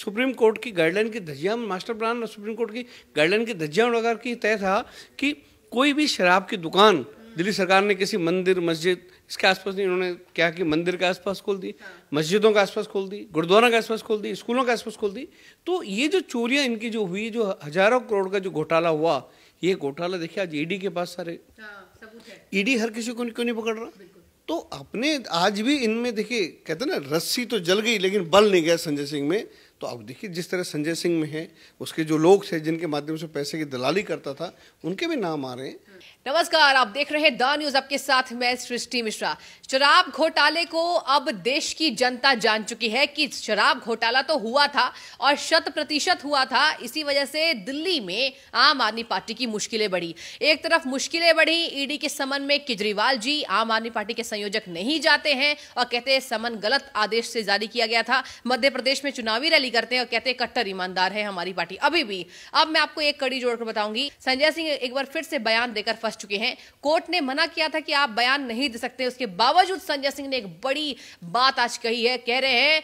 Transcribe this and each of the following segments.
Supreme court की guideline की धज्जियाँ मास्टर प्लान और सुप्रीम कोर्ट की गाइडलाइन की धज्जियाँ उड़ाकर की तय था कि कोई भी शराब की दुकान दिल्ली सरकार ने किसी मंदिर मस्जिद इसके आसपास नहीं उन्होंने क्या कि मंदिर के आसपास खोल दी मस्जिदों के आसपास खोल दी गुरुद्वारों के आसपास खोल दी स्कूलों के आसपास खोल दी तो ये जो चोरियाँ इनकी जो हुई जो हजारों करोड़ का जो घोटाला हुआ ये घोटाला देखिए आज ईडी e के पास सारे ईडी हाँ, e हर किसी को क्यों नहीं पकड़ रहा तो अपने आज भी इनमें देखिए कहते ना रस्सी तो जल गई लेकिन बल नहीं गया संजय सिंह में तो अब देखिए जिस तरह संजय सिंह में है उसके जो लोग थे जिनके माध्यम से पैसे की दलाली करता था उनके भी नाम आ रहे हैं नमस्कार आप देख रहे हैं द न्यूज आपके साथ मैं सृष्टि मिश्रा शराब घोटाले को अब देश की जनता जान चुकी है कि शराब घोटाला तो हुआ था और शत प्रतिशत हुआ था इसी वजह से दिल्ली में आम आदमी पार्टी की मुश्किलें बढ़ी एक तरफ मुश्किलें बढ़ी ईडी के समन में केजरीवाल जी आम आदमी पार्टी के संयोजक नहीं जाते हैं और कहते समन गलत आदेश से जारी किया गया था मध्य प्रदेश में चुनावी रैली गाली करते हैं और कहते हैं कट्टर ईमानदार है हमारी पार्टी अभी भी अब मैं आपको एक कड़ी जोड़कर बताऊंगी संजय सिंह एक बार फिर से बयान देकर फंस चुके हैं कोर्ट ने मना किया था कि आप बयान नहीं दे सकते उसके बावजूद संजय सिंह ने एक बड़ी बात आज कही है कह रहे हैं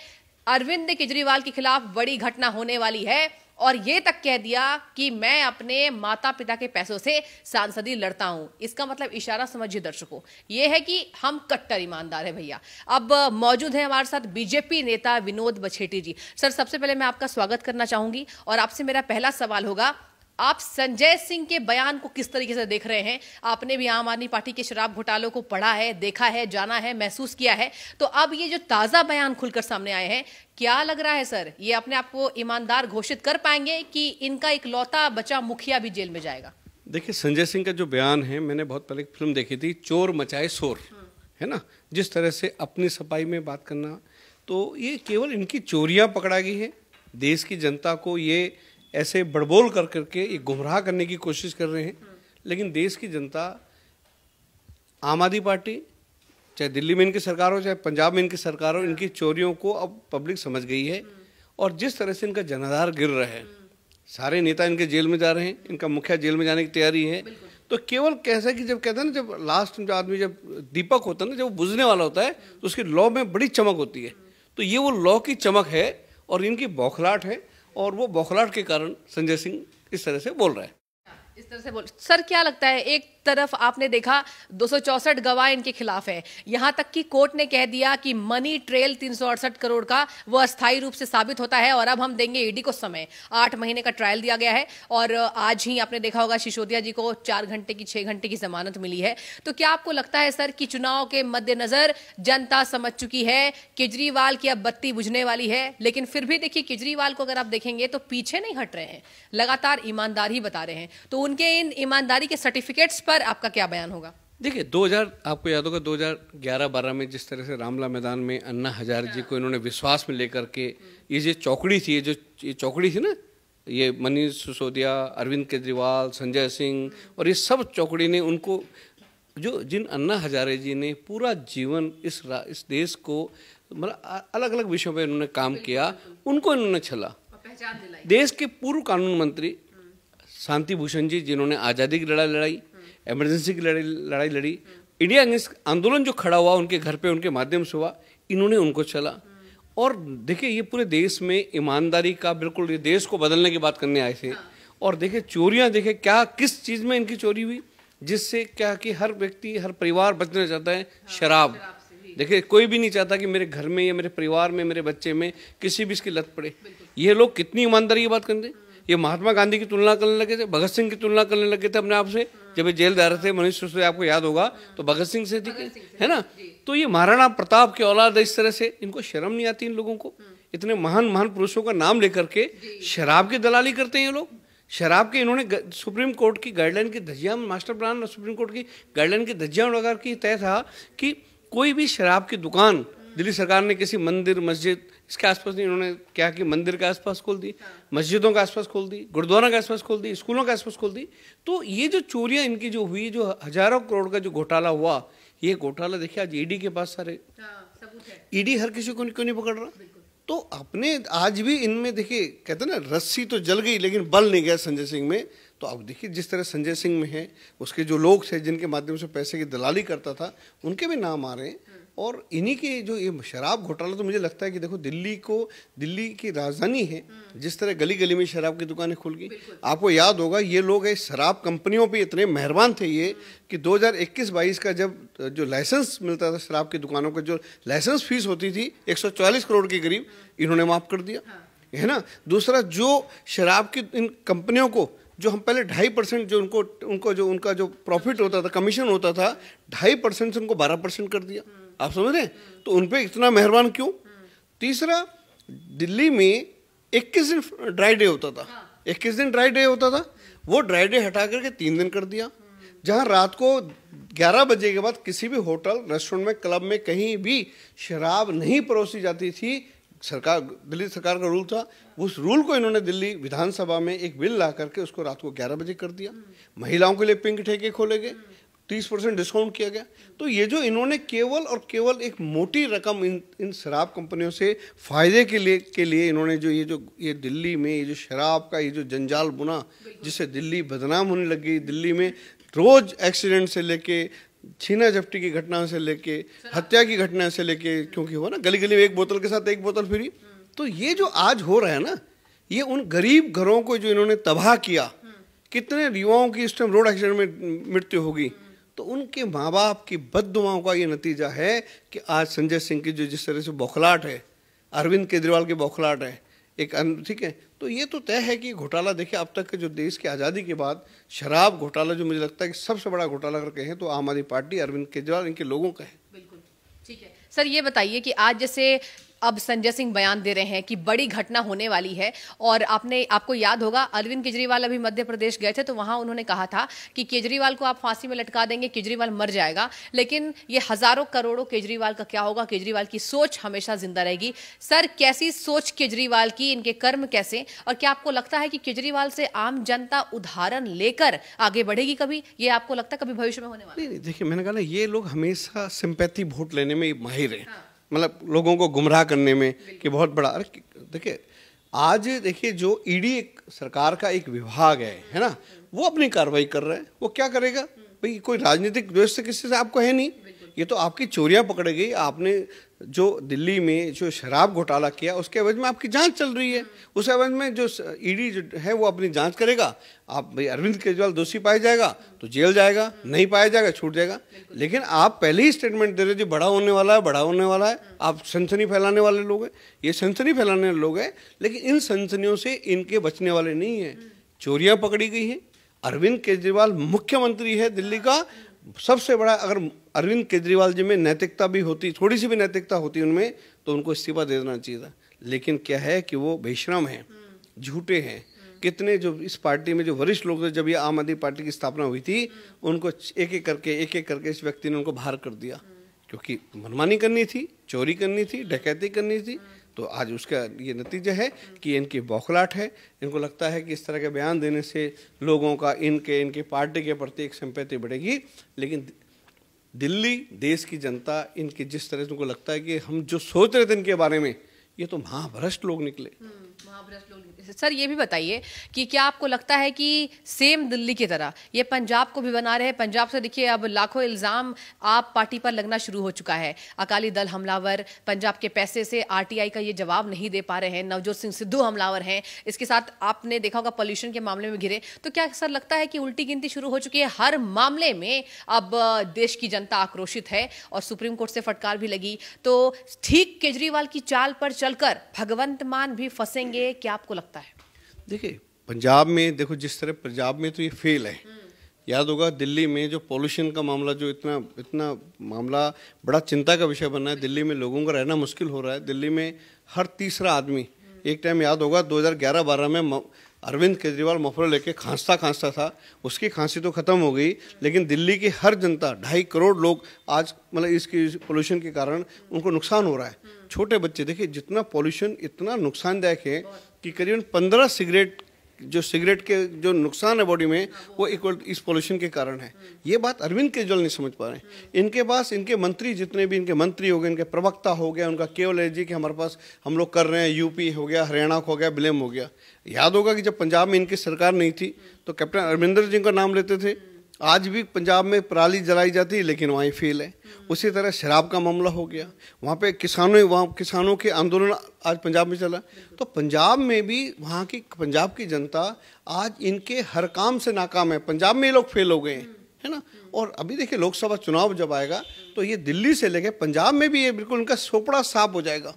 अरविंद केजरीवाल के खिलाफ बड़ी घटना होने वाली है और ये तक कह दिया कि मैं अपने माता पिता के पैसों से सांसदी लड़ता हूं इसका मतलब इशारा समझिए दर्शकों ये है कि हम कट्टर ईमानदार है भैया अब मौजूद है हमारे साथ बीजेपी नेता विनोद बछेटी जी सर सबसे पहले मैं आपका स्वागत करना चाहूंगी और आपसे मेरा पहला सवाल होगा आप संजय सिंह के बयान को किस तरीके से देख रहे हैं आपने भी आम आदमी पार्टी के शराब घोटालों को पढ़ा है देखा है जाना है महसूस किया है तो अब ये जो ताजा बयान खुलकर सामने आए हैं क्या लग रहा है सर ये अपने आप को ईमानदार घोषित कर पाएंगे कि इनका एक लौता बचा मुखिया भी जेल में जाएगा देखिए संजय सिंह का जो बयान है मैंने बहुत पहले फिल्म देखी थी चोर मचाए शोर है ना जिस तरह से अपनी सफाई में बात करना तो ये केवल इनकी चोरियां पकड़ा गई है देश की जनता को ये ऐसे बड़बोल कर करके ये गुमराह करने की कोशिश कर रहे हैं लेकिन देश की जनता आम आदमी पार्टी चाहे दिल्ली में इनकी सरकार हो चाहे पंजाब में इनकी सरकार हो इनकी चोरियों को अब पब्लिक समझ गई है और जिस तरह से इनका जनाधार गिर रहा है सारे नेता इनके जेल में जा रहे हैं इनका मुखिया जेल में जाने की तैयारी है तो केवल कैसा कि जब कहते हैं ना जब लास्ट जो आदमी जब दीपक होता है ना जब वो बुझने वाला होता है तो उसकी लॉ में बड़ी चमक होती है तो ये वो लॉ की चमक है और इनकी बौखलाट है और वो बौखलाहट के कारण संजय सिंह इस तरह से बोल रहे हैं इस तरह से बोल सर क्या लगता है एक तरफ आपने देखा दो गवाह इनके खिलाफ है यहां तक कि कोर्ट ने कह दिया कि मनी ट्रेल तीन करोड़ का वो अस्थायी रूप से साबित होता है और अब हम देंगे ईडी को समय आठ महीने का ट्रायल दिया गया है और आज ही आपने देखा होगा सिसोदिया जी को चार घंटे की छह घंटे की जमानत मिली है तो क्या आपको लगता है सर कि चुनाव के मद्देनजर जनता समझ चुकी है केजरीवाल की अब बत्ती बुझने वाली है लेकिन फिर भी देखिए केजरीवाल को अगर आप देखेंगे तो पीछे नहीं हट रहे हैं लगातार ईमानदारी बता रहे हैं तो उनके इन ईमानदारी के सर्टिफिकेट्स पर पर आपका क्या बयान होगा देखिए 2000 आपको याद होगा 2011-12 में जिस तरह से रामला मैदान में अन्ना हजार जी हाँ। को इन्होंने विश्वास में लेकर के ये जो चौकड़ी थी ये जो ये चौकड़ी थी ना ये मनीष सिसोदिया अरविंद केजरीवाल संजय सिंह और ये सब चौकड़ी ने उनको जो जिन अन्ना हजारे जी ने पूरा जीवन इस इस देश को मतलब अलग अलग विषयों पर इन्होंने काम किया उनको इन्होंने छला देश के पूर्व कानून मंत्री हाँ। शांति भूषण जी जिन्होंने आज़ादी की लड़ाई लड़ाई एमरजेंसी की लड़ाई लड़ाई लड़ी इंडिया अगेंस्ट आंदोलन जो खड़ा हुआ उनके घर पे उनके माध्यम से हुआ इन्होंने उनको चला और देखिए ये पूरे देश में ईमानदारी का बिल्कुल ये देश को बदलने की बात करने आए थे हाँ। और देखिए चोरियाँ देखे क्या किस चीज़ में इनकी चोरी हुई जिससे क्या कि हर व्यक्ति हर परिवार बचना चाहता है हाँ, शराब देखिए कोई भी नहीं चाहता कि मेरे घर में या मेरे परिवार में मेरे बच्चे में किसी भी इसकी लत पड़े ये लोग कितनी ईमानदारी की बात करते ये महात्मा गांधी की तुलना करने लगे थे भगत सिंह की तुलना करने लगे थे अपने आप से हाँ। जब ये जेल जा रहे थे मनीष सिसोदिया आपको याद होगा तो भगत सिंह से थी है ना तो ये महाराणा प्रताप के औलाद इस तरह से इनको शर्म नहीं आती इन लोगों को हम्म। इतने महान महान पुरुषों का नाम लेकर के शराब की दलाली करते हैं ये लोग शराब के इन्होंने सुप्रीम कोर्ट की गाइडलाइन की धज्जियां मास्टर प्लान और सुप्रीम कोर्ट की गाइडलाइन की धज्जिया लगा की तय था कि कोई भी शराब की दुकान दिल्ली सरकार ने किसी मंदिर मस्जिद इसके आसपास नहीं उन्होंने क्या कि मंदिर के आसपास खोल दी मस्जिदों के आसपास खोल दी गुरुद्वारा के आसपास खोल दी स्कूलों के आसपास खोल दी तो ये जो चोरियां इनकी जो हुई जो हजारों करोड़ का जो घोटाला हुआ ये घोटाला देखिए आज ईडी e के पास सारे ईडी हाँ, e हर किसी को क्यों नहीं पकड़ रहा तो अपने आज भी इनमें देखिए कहते ना रस्सी तो जल गई लेकिन बल नहीं गया संजय सिंह में तो आप देखिए जिस तरह संजय सिंह में है उसके जो लोग थे जिनके माध्यम से पैसे की दलाली करता था उनके भी नाम आ रहे हैं हम्म। और इन्हीं के जो ये शराब घोटाला तो मुझे लगता है कि देखो दिल्ली को दिल्ली की राजधानी है हम्म। जिस तरह गली गली में शराब की दुकानें खुल गई आपको याद होगा ये लोग है शराब कंपनियों पे इतने मेहरबान थे ये हम्म। कि 2021-22 का जब जो लाइसेंस मिलता था शराब की दुकानों का जो लाइसेंस फीस होती थी एक करोड़ के करीब इन्होंने माफ़ कर दिया हाँ। है ना दूसरा जो शराब की इन कंपनियों को जो हम पहले ढाई परसेंट जो उनको उनको जो उनका जो प्रॉफिट होता था कमीशन होता था ढाई परसेंट से उनको बारह परसेंट कर दिया आप समझ रहे हैं तो उन पर इतना मेहरबान क्यों तीसरा दिल्ली में इक्कीस दिन ड्राई डे होता था इक्कीस दिन ड्राई डे होता था वो ड्राई डे हटा करके तीन दिन कर दिया जहाँ रात को 11 बजे के बाद किसी भी होटल रेस्टोरेंट में क्लब में कहीं भी शराब नहीं परोसी जाती थी सरकार दिल्ली सरकार का रूल था उस रूल को इन्होंने दिल्ली विधानसभा में एक बिल ला करके उसको रात को ग्यारह बजे कर दिया महिलाओं के लिए पिंक ठेके खोले गए तीस परसेंट डिस्काउंट किया गया तो ये जो इन्होंने केवल और केवल एक मोटी रकम इन इन शराब कंपनियों से फ़ायदे के लिए के लिए इन्होंने जो ये जो ये दिल्ली में ये जो शराब का ये जो जंजाल बुना जिससे दिल्ली बदनाम होने लगी दिल्ली में रोज़ एक्सीडेंट से लेके छीना झपटी की घटना से लेके हत्या की घटना से लेके क्योंकि हुआ ना गली गली में एक बोतल के साथ एक बोतल फिरी तो ये जो आज हो रहा है ना ये उन गरीब घरों को जो इन्होंने तबाह किया कितने युवाओं की इस टाइम रोड एक्सीडेंट में मृत्यु होगी तो उनके माँ बाप की बददुआओं का ये नतीजा है कि आज संजय सिंह की जो जिस तरह से बौखलाट है अरविंद केजरीवाल की बौखलाट है एक ठीक है तो ये तो तय है कि घोटाला देखिए अब तक के जो देश की आज़ादी के बाद शराब घोटाला जो मुझे लगता है कि सबसे बड़ा घोटाला अगर हैं तो आम आदमी पार्टी अरविंद केजरीवाल इनके लोगों का है बिल्कुल ठीक है सर ये बताइए कि आज जैसे अब संजय सिंह बयान दे रहे हैं कि बड़ी घटना होने वाली है और आपने आपको याद होगा अरविंद केजरीवाल अभी मध्य प्रदेश गए थे तो वहां उन्होंने कहा था कि केजरीवाल को आप फांसी में लटका देंगे केजरीवाल मर जाएगा लेकिन ये हजारों करोड़ों केजरीवाल का क्या होगा केजरीवाल की सोच हमेशा जिंदा रहेगी सर कैसी सोच केजरीवाल की इनके कर्म कैसे और क्या आपको लगता है कि केजरीवाल से आम जनता उदाहरण लेकर आगे बढ़ेगी कभी ये आपको लगता है कभी भविष्य में होने वाला देखिए मैंने कहा ना ये लोग हमेशा सिंपैथी वोट लेने में माहिर है हाँ। मतलब लोगों को गुमराह करने में कि बहुत बड़ा अरे देखिए आज देखिए जो ईडी एक सरकार का एक विभाग है है ना हम्म। वो अपनी कार्रवाई कर रहा है वो क्या करेगा हम्म। भाई कोई राजनीतिक द्वेष किसी से आपको है नहीं ये तो आपकी चोरियां पकड़ गई आपने जो दिल्ली में जो शराब घोटाला किया उसके एवज में आपकी जांच चल रही है उस एवज में जो ईडी जो है वो अपनी जांच करेगा आप भाई अरविंद केजरीवाल दोषी पाया जाएगा तो जेल जाएगा नहीं पाया जाएगा छूट जाएगा लेकिन आप पहले ही स्टेटमेंट दे रहे जो बड़ा होने वाला है बड़ा होने वाला है आप सनसनी फैलाने वाले लोग हैं ये सनसनी फैलाने वाले लोग हैं लेकिन इन सनसनियों से इनके बचने वाले नहीं हैं चोरियाँ पकड़ी गई हैं अरविंद केजरीवाल मुख्यमंत्री है दिल्ली का सबसे बड़ा अगर अरविंद केजरीवाल जी में नैतिकता भी होती थोड़ी सी भी नैतिकता होती उनमें तो उनको इस्तीफा दे देना चाहिए था लेकिन क्या है कि वो बेश्रम हैं हम्म। झूठे हैं हम्म। कितने जो इस पार्टी में जो वरिष्ठ लोग थे जब ये आम आदमी पार्टी की स्थापना हुई थी हम्म। उनको एक एक करके एक एक करके इस व्यक्ति ने उनको बाहर कर दिया क्योंकि मनमानी करनी थी चोरी करनी थी डकैती करनी थी तो आज उसका ये नतीजा है कि इनकी बौखलाट है इनको लगता है कि इस तरह के बयान देने से लोगों का इनके इनके पार्टी के प्रति एक संपत्ति बढ़ेगी लेकिन दिल्ली देश की जनता इनके जिस तरह से उनको लगता है कि हम जो सोच रहे थे इनके बारे में ये तो महाभ्रष्ट लोग निकले हम्म, महाभ्रष्ट लोग निकले अच्छा, सर ये भी बताइए कि क्या आपको लगता है कि सेम दिल्ली की तरह ये पंजाब को भी बना रहे पंजाब से देखिए अब लाखों इल्ज़ाम आप पार्टी पर लगना शुरू हो चुका है अकाली दल हमलावर पंजाब के पैसे से आरटीआई का ये जवाब नहीं दे पा रहे हैं नवजोत सिंह सिद्धू हमलावर हैं इसके साथ आपने देखा होगा पॉल्यूशन के मामले में घिरे तो क्या सर लगता है कि उल्टी गिनती शुरू हो चुकी है हर मामले में अब देश की जनता आक्रोशित है और सुप्रीम कोर्ट से फटकार भी लगी तो ठीक केजरीवाल की चाल पर चलकर भगवंत मान भी फंसेंगे क्या आपको लगता है देखिए पंजाब में देखो जिस तरह पंजाब में तो ये फेल है हम्म। याद होगा दिल्ली में जो पोल्यूशन का मामला जो इतना इतना मामला बड़ा चिंता का विषय बना है दिल्ली में लोगों का रहना मुश्किल हो रहा है दिल्ली में हर तीसरा आदमी एक टाइम याद होगा 2011-12 में अरविंद केजरीवाल मफरा लेके खांसता खांसता था उसकी खांसी तो ख़त्म हो गई लेकिन दिल्ली की हर जनता ढाई करोड़ लोग आज मतलब इसकी पोल्यूशन के कारण उनको नुकसान हो रहा है छोटे बच्चे देखिए जितना पॉल्यूशन इतना नुकसानदायक है कि करीबन पंद्रह सिगरेट जो सिगरेट के जो नुकसान है बॉडी में वो इक्वल इस पोल्यूशन के कारण है ये बात अरविंद केजरीवाल नहीं समझ पा रहे हैं इनके पास इनके मंत्री जितने भी इनके मंत्री हो गए इनके प्रवक्ता हो गया उनका केवल है जी कि हमारे पास हम लोग कर रहे हैं यूपी हो गया हरियाणा हो गया ब्लेम हो गया याद होगा कि जब पंजाब में इनकी सरकार नहीं थी तो कैप्टन अरविंदर जी का नाम लेते थे आज भी पंजाब में पराली जलाई जाती है लेकिन वहाँ फेल है हम्म। उसी तरह शराब का मामला हो गया वहाँ पे किसानों वहाँ किसानों के आंदोलन आज पंजाब में चला तो पंजाब में भी वहाँ की पंजाब की जनता आज इनके हर काम से नाकाम है पंजाब में ये लोग फेल हो गए हैं हम्म। है ना हम्म। और अभी देखिए लोकसभा चुनाव जब आएगा तो ये दिल्ली से लेके पंजाब में भी ये बिल्कुल उनका सोपड़ा साफ हो जाएगा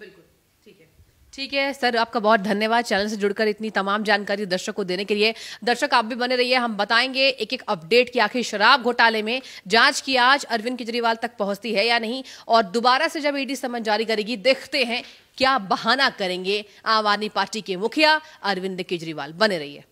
ठीक है सर आपका बहुत धन्यवाद चैनल से जुड़कर इतनी तमाम जानकारी दर्शक को देने के लिए दर्शक आप भी बने रहिए हम बताएंगे एक एक अपडेट की आखिर शराब घोटाले में जांच की आज अरविंद केजरीवाल तक पहुंचती है या नहीं और दोबारा से जब ईडी समन जारी करेगी देखते हैं क्या बहाना करेंगे आम आदमी पार्टी के मुखिया अरविंद केजरीवाल बने रहिए